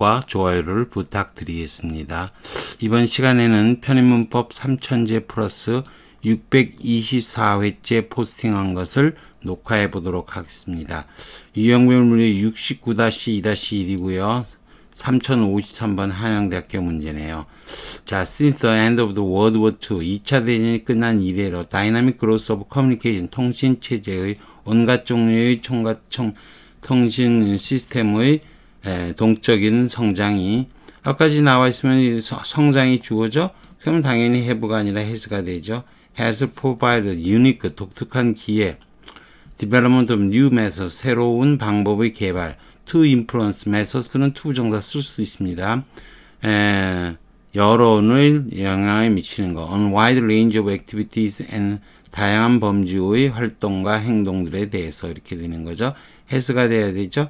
구독과 좋아요를 부탁드리겠습니다. 이번 시간에는 편의문법 3천제 플러스 624회째 포스팅한 것을 녹화해 보도록 하겠습니다. 유형별 문제 69-2-1이고요. 3053번 한양대학교 문제네요. 자, since the end of the World War II, 2차 대전이 끝난 이래로 다이나믹 그로스 오브 커뮤니케이션 통신 체제의 온갖 종류의 총각 통신 시스템의 예, 동적인 성장이 앞까지 나와 있으면 성장이 주어져 그러 당연히 해부가 아니라 해스가 되죠. has provided unique 독특한 기회 development of new methods 새로운 방법의 개발 to influence methods는 to 정사 쓸 수 있습니다. 에, 예, 여론을 영향을 미치는 것 on wide range of activities and 다양한 범주의 활동과 행동들에 대해서 이렇게 되는 거죠. has가 돼야 되죠.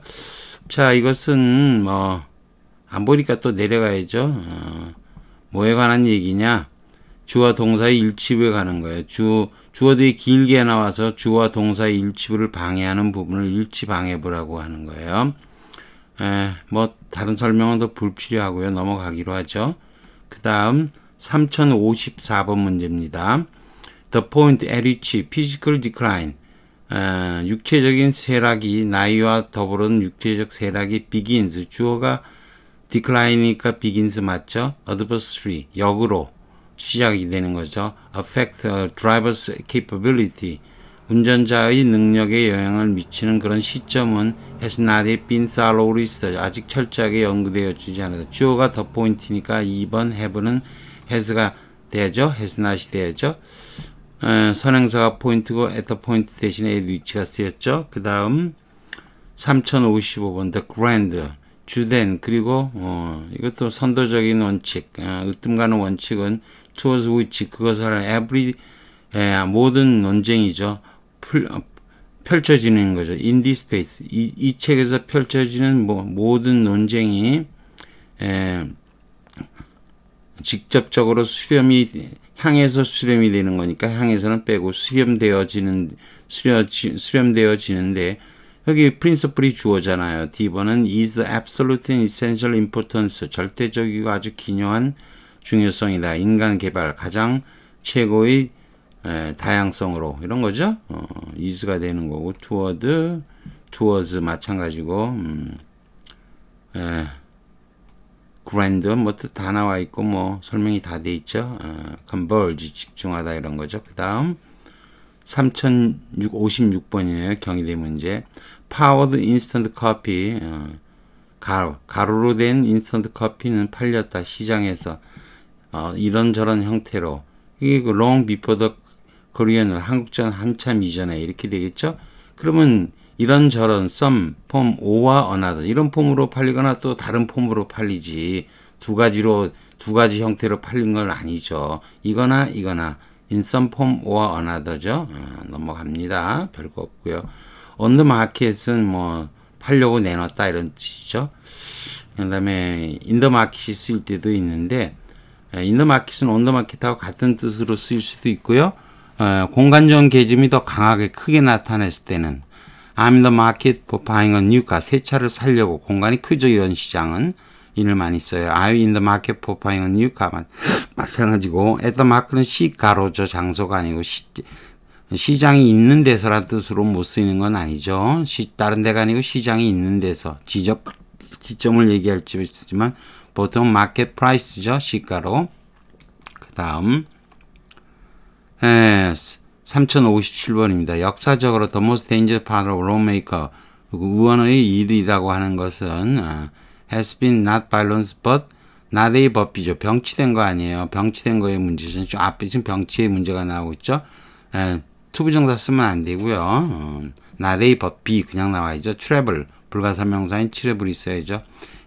자, 이것은 뭐, 안 보니까 또 내려가야죠. 어, 뭐에 관한 얘기냐? 주와 동사의 일치부에 가는 거예요. 주, 주어들이 길게 나와서 주와 동사의 일치부를 방해하는 부분을 일치 방해부라고 하는 거예요. 에, 뭐, 다른 설명은 더 불필요하고요. 넘어가기로 하죠. 그 다음, 3054번 문제입니다. The point at which physical decline 어, 육체적인 쇠락이 나이와 더불은 육체적 쇠락이 begins 주어가 decline니까 begins 맞죠? adverse 3 역으로 시작이 되는 거죠. affect driver's capability 운전자의 능력에 영향을 미치는 그런 시점은 has not yet been thoroughly studied 아직 철저하게 연구되어지지 않아서 주어가 더 포인트니까 2번 have는 has가 돼야죠. has not이 돼야죠. 선행사가 포인트고 에터 포인트 대신에 위치가 쓰였죠. 그 다음 3055번 The Grand 주된 그리고 어, 이것도 선도적인 원칙 어, 으뜸가는 원칙은 towards which 그것을 every 에, 모든 논쟁이죠. 풀, 어, 펼쳐지는 거죠. In this space 이, 이 책에서 펼쳐지는 뭐, 모든 논쟁이 에, 직접적으로 수렴이 향에서 수렴이 되는 거니까 향에서는 빼고 수렴되어지는 수렴, 지 수렴되어지는데 여기 프린서플이 주어잖아요. D번은 is absolute and essential importance 절대적이고 아주 기념한 중요성이다. 인간 개발 가장 최고의 에, 다양성으로 이런 거죠. 어, is가 되는 거고 toward, towards 마찬가지고 음. g 랜드 n d 뭐다 나와 있고 뭐 설명이 다 돼 있죠. 어, converge 집중하다 이런 거죠. 그 다음 3056번이네요. 경희대 문제. 파워드 인스턴트 커피 어, 가로 가로로 된 인스턴트 커피는 팔렸다 시장에서 어, 이런저런 형태로 이게 그 long before the Korean 한국전 한참 이전에 이렇게 되겠죠. 그러면 이런저런 썸, 폼, 오와 어나더 이런 폼으로 팔리거나 또 다른 폼으로 팔리지 두 가지로 두 가지 형태로 팔린 건 아니죠. 이거나 이거나 인썸폼 o m e f o 죠 아, 넘어갑니다. 별거 없고요. 언더마켓은뭐 팔려고 내놨다 이런 뜻이죠. 그다음에 인더마켓이 m 쓰일 때도 있는데 인더마켓은언더마켓하고 예, 같은 뜻으로 쓰일 수도 있고요. 어, 공간적 개짐이 더 강하게 크게 나타났을 때는 I'm in the market for buying a new car. 새 차를 살려고 공간이 크죠. 이런 시장은 인을 많이 써요. I'm in the market for buying a new car. 마찬가지고 at the market은 시가로죠. 장소가 아니고 시, 시장이 있는 데서란 뜻으로 못 쓰이는 건 아니죠. 시, 다른 데가 아니고 시장이 있는 데서 지적 지점을 얘기할수 있지만 보통 마켓 프라이스죠. 시가로. 그 다음 에, 3057번입니다. 역사적으로 The Most Dangerous Part of Lawmaker 의원의 일이라고 하는 것은 아, has been not violence but not a 법이죠. 병치된 거 아니에요. 병치된 거의 문제죠. 좀 앞에 지금 병치의 문제가 나오고 있죠. 예, 투부정사 쓰면 안 되고요. 어, not a 법이 그냥 나와야죠. 트래블 불가사명사인 트래블이 있어야죠.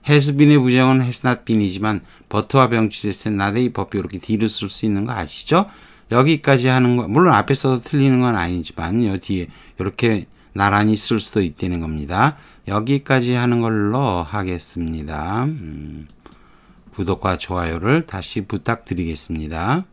has been의 부정은 has not been이지만 버터와 병치됐을 때 not a 법이 이렇게 뒤로쓸수 있는 거 아시죠? 여기까지 하는 거 물론 앞에서 틀리는 건 아니지만 여 뒤에 이렇게 나란히 쓸 수도 있다는 겁니다. 여기까지 하는 걸로 하겠습니다. 음, 구독과 좋아요를 다시 부탁드리겠습니다.